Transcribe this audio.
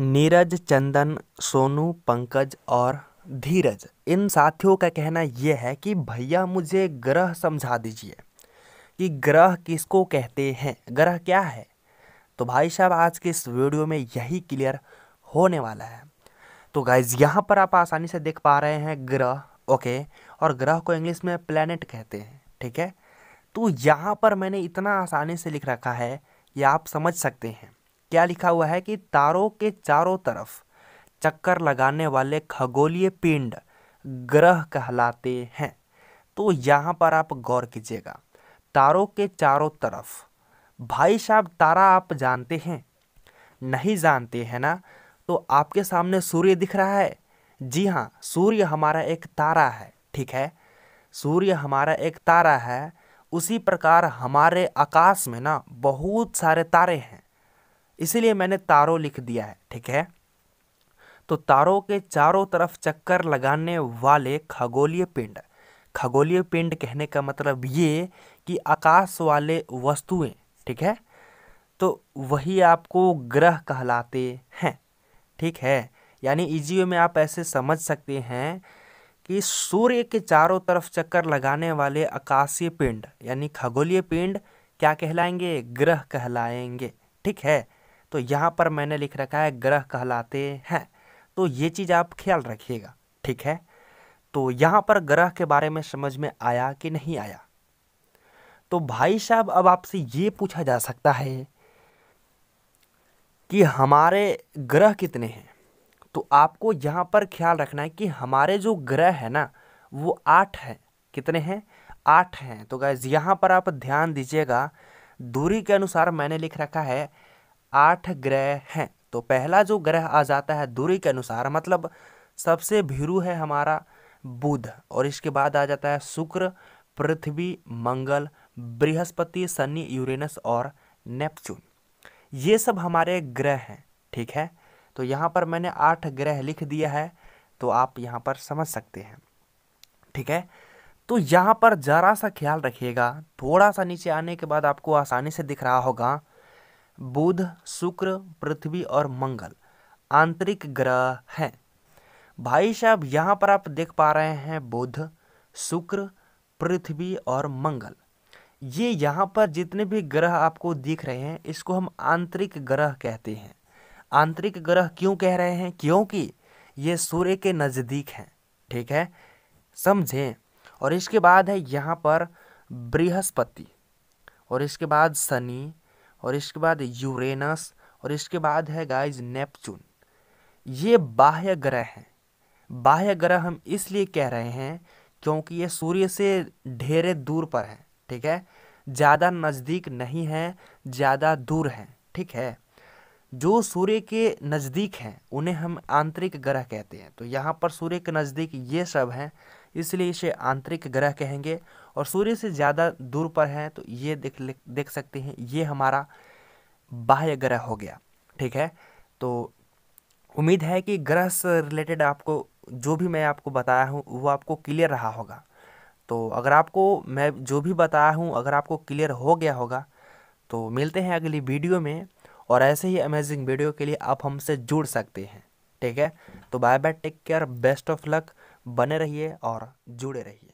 नीरज चंदन सोनू पंकज और धीरज इन साथियों का कहना यह है कि भैया मुझे ग्रह समझा दीजिए कि ग्रह किसको कहते हैं ग्रह क्या है तो भाई साहब आज के इस वीडियो में यही क्लियर होने वाला है तो गाइज यहाँ पर आप आसानी से देख पा रहे हैं ग्रह ओके और ग्रह को इंग्लिश में प्लैनेट कहते हैं ठीक है तो यहाँ पर मैंने इतना आसानी से लिख रखा है कि आप समझ सकते हैं क्या लिखा हुआ है कि तारों के चारों तरफ चक्कर लगाने वाले खगोलीय पिंड ग्रह कहलाते हैं तो यहाँ पर आप गौर कीजिएगा तारों के चारों तरफ भाई साहब तारा आप जानते हैं नहीं जानते हैं ना तो आपके सामने सूर्य दिख रहा है जी हाँ सूर्य हमारा एक तारा है ठीक है सूर्य हमारा एक तारा है उसी प्रकार हमारे आकाश में ना बहुत सारे तारे हैं इसीलिए मैंने तारो लिख दिया है ठीक है तो तारों के चारों तरफ चक्कर लगाने वाले खगोलीय पिंड खगोलीय पिंड कहने का मतलब ये कि आकाश वाले वस्तुएं ठीक है तो वही आपको ग्रह कहलाते हैं ठीक है यानी इजीओ में आप ऐसे समझ सकते हैं कि सूर्य के चारों तरफ चक्कर लगाने वाले आकाशीय पिंड यानी खगोलीय पिंड क्या कहलाएंगे ग्रह कहलाएंगे ठीक है तो यहाँ पर मैंने लिख रखा है ग्रह कहलाते हैं तो ये चीज़ आप ख्याल रखिएगा ठीक है तो यहाँ पर ग्रह के बारे में समझ में आया कि नहीं आया तो भाई साहब अब आपसे ये पूछा जा सकता है कि हमारे ग्रह कितने हैं तो आपको यहाँ पर ख्याल रखना है कि हमारे जो ग्रह है ना वो आठ हैं कितने हैं आठ हैं तो गैज यहाँ पर आप ध्यान दीजिएगा दूरी के अनुसार मैंने लिख रखा है आठ ग्रह हैं तो पहला जो ग्रह आ जाता है दूरी के अनुसार मतलब सबसे भीरु है हमारा बुध और इसके बाद आ जाता है शुक्र पृथ्वी मंगल बृहस्पति शनि यूरेनस और नेपच्यून ये सब हमारे ग्रह हैं ठीक है तो यहाँ पर मैंने आठ ग्रह लिख दिया है तो आप यहाँ पर समझ सकते हैं ठीक है तो यहाँ पर ज़रा सा ख्याल रखिएगा थोड़ा सा नीचे आने के बाद आपको आसानी से दिख रहा होगा बुध शुक्र पृथ्वी और मंगल आंतरिक ग्रह हैं भाई साहब यहाँ पर आप देख पा रहे हैं बुध शुक्र पृथ्वी और मंगल ये यहाँ पर जितने भी ग्रह आपको दिख रहे हैं इसको हम आंतरिक ग्रह कहते हैं आंतरिक ग्रह क्यों कह रहे हैं क्योंकि ये सूर्य के नज़दीक हैं ठीक है समझें और इसके बाद है यहाँ पर बृहस्पति और इसके बाद शनि और इसके बाद यूरेनस और इसके बाद है गाइज नेपचून ये बाह्य ग्रह हैं बाह्य ग्रह हम इसलिए कह रहे हैं क्योंकि ये सूर्य से ढेरे दूर पर हैं ठीक है ज़्यादा नज़दीक नहीं है ज़्यादा दूर हैं ठीक है जो सूर्य के नज़दीक हैं उन्हें हम आंतरिक ग्रह कहते हैं तो यहाँ पर सूर्य के नज़दीक ये सब हैं इसलिए इसे आंतरिक ग्रह कहेंगे और सूर्य से ज़्यादा दूर पर हैं तो ये देख देख सकते हैं ये हमारा बाह्य ग्रह हो गया ठीक है तो उम्मीद है कि ग्रह से रिलेटेड आपको जो भी मैं आपको बताया हूँ वो आपको क्लियर रहा होगा तो अगर आपको मैं जो भी बताया हूँ अगर आपको क्लियर हो गया होगा तो मिलते हैं अगली वीडियो में और ऐसे ही अमेजिंग वीडियो के लिए आप हमसे जुड़ सकते हैं ठीक है तो bye bye take care best of luck बने रहिए और जुड़े रहिए